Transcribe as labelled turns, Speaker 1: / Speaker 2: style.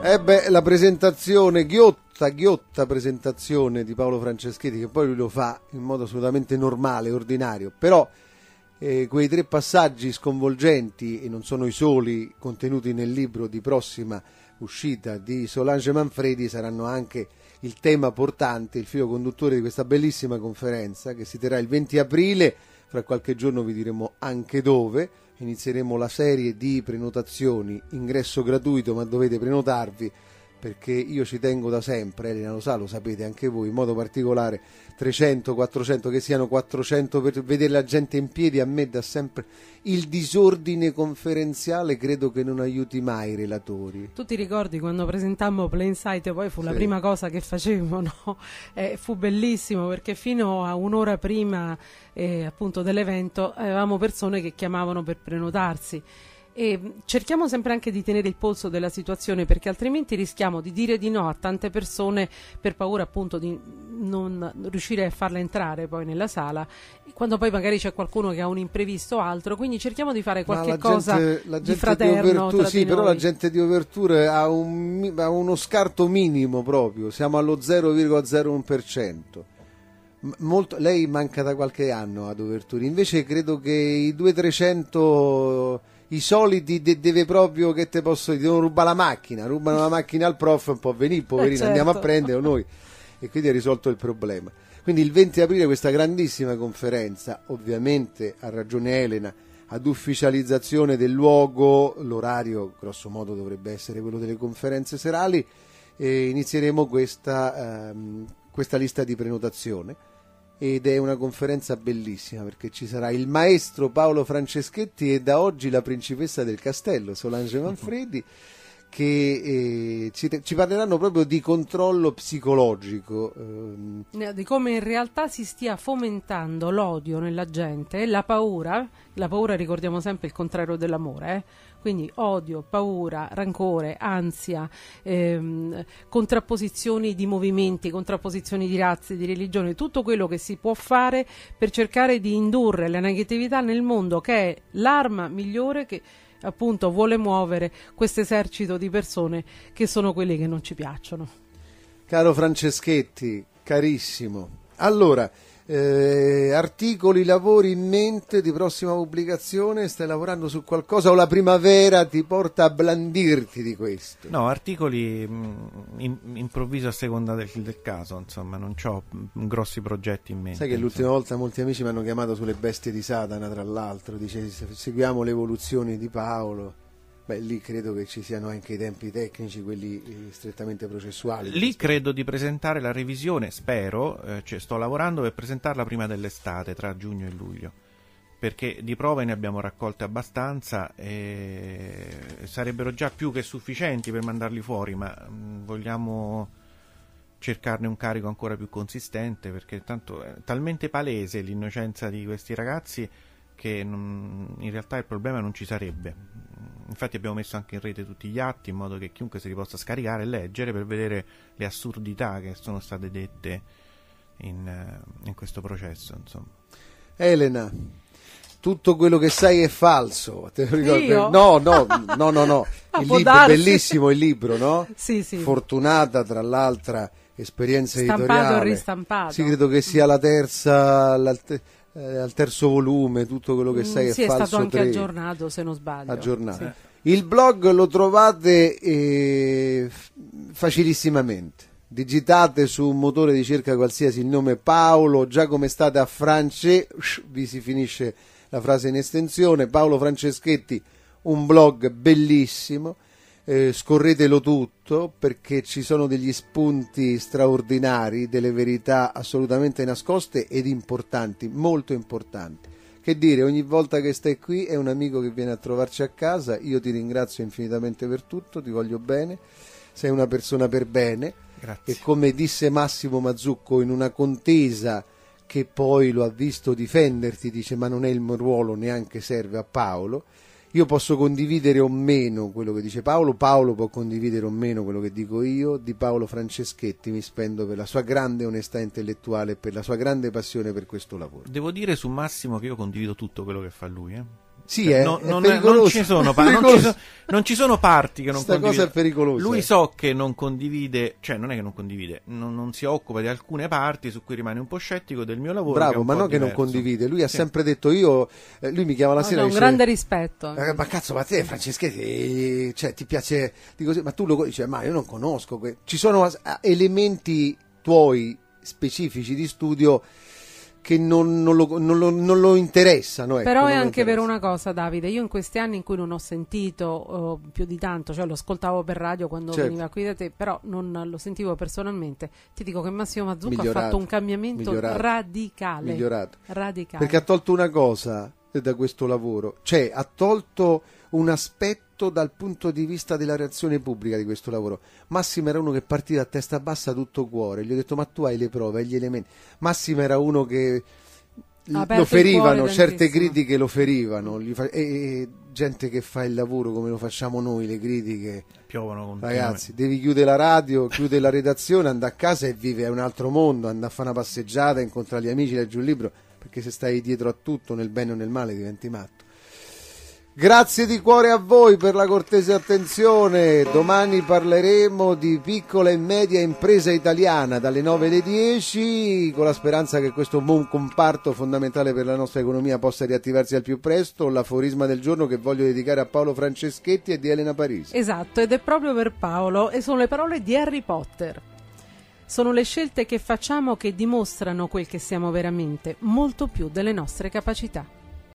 Speaker 1: Ebbe eh la presentazione ghiotta, ghiotta presentazione di Paolo Franceschetti, che poi lui lo fa in modo assolutamente normale, ordinario, però eh, quei tre passaggi sconvolgenti, e non sono i soli contenuti nel libro di prossima uscita di Solange Manfredi, saranno anche il tema portante, il filo conduttore di questa bellissima conferenza che si terrà il 20 aprile, fra qualche giorno vi diremo anche dove inizieremo la serie di prenotazioni, ingresso gratuito ma dovete prenotarvi perché io ci tengo da sempre, Elena lo sa, lo sapete anche voi, in modo particolare 300, 400, che siano 400 per vedere la gente in piedi, a me da sempre il disordine conferenziale, credo che non aiuti mai i relatori.
Speaker 2: Tu ti ricordi quando presentammo Plainsight Sight, poi fu sì. la prima cosa che facevamo, no? eh, fu bellissimo perché fino a un'ora prima eh, appunto dell'evento avevamo persone che chiamavano per prenotarsi e cerchiamo sempre anche di tenere il polso della situazione perché altrimenti rischiamo di dire di no a tante persone per paura appunto di non riuscire a farla entrare poi nella sala quando poi magari c'è qualcuno che ha un imprevisto o altro quindi cerchiamo di fare qualche la cosa gente, la gente di fraterno di Overture, sì, però la
Speaker 1: gente di Overture ha, un, ha uno scarto minimo proprio siamo allo 0,01% Molto, lei manca da qualche anno ad Overture, invece credo che i 2-300 i soliti de- deve proprio che te posso dire, devono rubare la macchina, rubano la macchina al prof un po' venire, poverino, certo. andiamo a certo. prendere noi e quindi è risolto il problema. Quindi il 20 aprile questa grandissima conferenza, ovviamente ha ragione Elena, ad ufficializzazione del luogo, l'orario grosso modo dovrebbe essere quello delle conferenze serali, e inizieremo questa, ehm, questa lista di prenotazione ed è una conferenza bellissima perché ci sarà il maestro Paolo Franceschetti e da oggi la principessa del castello Solange Manfredi che eh, ci, ci, parleranno proprio di controllo psicologico. Ehm.
Speaker 2: Eh, di come in realtà si stia fomentando l'odio nella gente, la paura, la paura ricordiamo sempre il contrario dell'amore, eh? quindi odio, paura, rancore, ansia, ehm, contrapposizioni di movimenti, contrapposizioni di razze, di religione, tutto quello che si può fare per cercare di indurre la negatività nel mondo, che è l'arma migliore che appunto vuole muovere questo esercito di persone che sono quelle che non ci piacciono.
Speaker 1: Caro Franceschetti, carissimo. Allora, eh, articoli, lavori in mente di prossima pubblicazione? Stai lavorando su qualcosa o la primavera ti porta a blandirti di questo?
Speaker 3: No, articoli mh, mm, improvviso a seconda del, del caso, insomma, non ho mm, grossi progetti in mente. Sai che l'ultima
Speaker 1: volta molti amici mi hanno chiamato sulle bestie di Satana, tra l'altro, dice seguiamo le evoluzioni di Paolo. Beh, lì credo che ci siano anche i tempi tecnici, quelli eh, strettamente processuali. Lì
Speaker 3: credo di presentare la revisione, spero, eh, cioè sto lavorando per presentarla prima dell'estate, tra giugno e luglio, perché di prove ne abbiamo raccolte abbastanza e sarebbero già più che sufficienti per mandarli fuori, ma mm, vogliamo cercarne un carico ancora più consistente, perché tanto è eh, talmente palese l'innocenza di questi ragazzi che non, in realtà il problema non ci sarebbe Infatti abbiamo messo anche in rete tutti gli atti in modo che chiunque se li possa scaricare e leggere per vedere le assurdità che sono state dette in, eh, in questo processo. Insomma. Elena,
Speaker 1: tutto quello che sai è falso. No, no, no, no, no. Il libro, bellissimo il libro, no? Sì, sì. Fortunata, tra l'altra, esperienza Stampato editoriale. Stampato o ristampato. Sì, credo che sia la terza... La te- eh, al terzo volume tutto quello che sai mm, sì, è, è stato anche 3. aggiornato
Speaker 2: se non sbaglio aggiornato.
Speaker 1: Sì. il blog lo trovate eh, facilissimamente digitate su un motore di ricerca qualsiasi il nome Paolo già come state a France vi si finisce la frase in estensione Paolo Franceschetti un blog bellissimo eh, scorretelo tutto perché ci sono degli spunti straordinari, delle verità assolutamente nascoste ed importanti, molto importanti. Che dire, ogni volta che stai qui è un amico che viene a trovarci a casa, io ti ringrazio infinitamente per tutto, ti voglio bene, sei una persona per bene Grazie. e come disse Massimo Mazzucco in una contesa che poi lo ha visto difenderti, dice ma non è il mio ruolo, neanche serve a Paolo, io posso condividere o meno quello che dice Paolo, Paolo può condividere o meno quello che dico io, di Paolo Franceschetti mi spendo per la sua grande onestà intellettuale e per la sua grande passione per questo lavoro.
Speaker 3: Devo dire su Massimo che io condivido tutto quello che fa lui. Eh?
Speaker 1: Sì, cioè, è, no, è non, non, ci sono, non, ci sono,
Speaker 3: non, ci sono, parti che non Questa condivide. cosa è pericolosa. Lui so che non condivide, cioè non è che non condivide, non, non, si occupa di alcune parti su cui rimane un po' scettico del mio lavoro. Bravo, ma non diverso. che non condivide. Lui ha
Speaker 1: sempre detto io, eh, lui mi chiama la sera. Ha un dice, grande rispetto. Eh, ma cazzo, ma te Franceschetti, eh, cioè, ti piace, dico, ma tu lo dice, ma io non conosco. Que-". Ci sono elementi tuoi specifici di studio che non, non, lo, non, lo, non lo, interessano. Ecco, Però è anche
Speaker 2: vero una cosa, Davide, io in questi anni in cui non ho sentito uh, più di tanto, cioè lo ascoltavo per radio quando certo. veniva qui da te, però non lo sentivo personalmente, ti dico che Massimo Mazzucco migliorato, ha fatto un cambiamento migliorato, radicale, migliorato. radicale. Perché ha tolto
Speaker 1: una cosa da questo lavoro, cioè ha tolto un aspetto dal punto di vista della reazione pubblica di questo lavoro. Massimo era uno che partiva a testa bassa tutto cuore, gli ho detto ma tu hai le prove, hai gli elementi. Massimo era uno che
Speaker 2: lo ferivano, certe
Speaker 1: critiche lo ferivano, fa... e, gente che fa il lavoro come lo facciamo noi, le critiche
Speaker 3: piovono continuamente. Ragazzi,
Speaker 1: devi chiudere la radio, chiudere la redazione, andare a casa e vive, vivere un altro mondo, andare a fare una passeggiata, incontra gli amici, leggi un libro perché se stai dietro a tutto, nel bene o nel male, diventi matto. Grazie di cuore a voi per la cortese attenzione. Domani parleremo di piccola e media impresa italiana dalle 9 alle 10 con la speranza che questo buon comparto fondamentale per la nostra economia possa riattivarsi al più presto. L'aforisma del giorno che voglio dedicare a Paolo Franceschetti e di Elena Parisi.
Speaker 2: Esatto, ed è proprio per Paolo e sono le parole di Harry Potter. Sono le scelte che facciamo che dimostrano quel che siamo veramente, molto più delle nostre capacità.